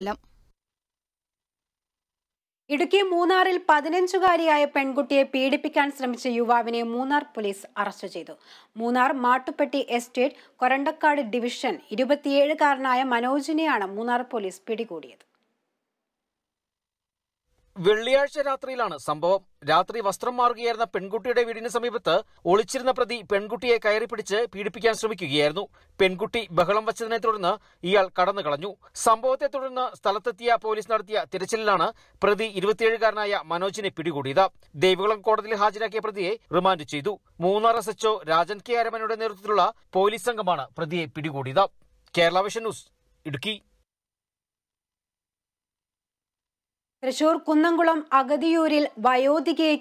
കൊല്ലം ഇടുക്കി മൂന്നാറിൽ പതിനഞ്ചുകാരിയായ പെൺകുട്ടിയെ പീഡിപ്പിക്കാൻ ശ്രമിച്ച യുവാവിനെ മൂന്നാർ പോലീസ് അറസ്റ്റ് ചെയ്തു മൂന്നാർ മാട്ടുപ്പെട്ടി എസ്റ്റേറ്റ് കൊരണ്ടക്കാട് ഡിവിഷൻ ഇരുപത്തിയേഴുകാരനായ മനോജിനെയാണ് മൂന്നാർ പോലീസ് പിടികൂടിയത് വെള്ളിയാഴ്ച രാത്രിയിലാണ് സംഭവം രാത്രി വസ്ത്രം മാറുകയായിരുന്ന പെൺകുട്ടിയുടെ വീടിന് സമീപത്ത് ഒളിച്ചിരുന്ന പ്രതി പെൺകുട്ടിയെ കയറി പിടിച്ച് പീഡിപ്പിക്കാൻ ശ്രമിക്കുകയായിരുന്നു പെൺകുട്ടി ബഹളം വച്ചതിനെ തുടർന്ന് ഇയാൾ കടന്നു കളഞ്ഞു സംഭവത്തെ തുടർന്ന് സ്ഥലത്തെത്തിയ പോലീസ് നടത്തിയ തിരച്ചിലിലാണ് പ്രതി ഇരുപത്തിയേഴുകാരനായ മനോജിനെ പിടികൂടിയത് ദേവികുളം കോടതിയിൽ ഹാജരാക്കിയ പ്രതിയെ റിമാൻഡ് ചെയ്തു Munnar S HO Rajan K അരമനയുടെ നേതൃത്വത്തിലുള്ള പോലീസ് സംഘമാണ് പ്രതിയെ പിടികൂടിയത് കേരള വിഷൻ ന്യൂസ് ഇടുക്കി തൃശൂർ കുന്നംകുളം അഗതിയൂരിൽ വയോധികയെ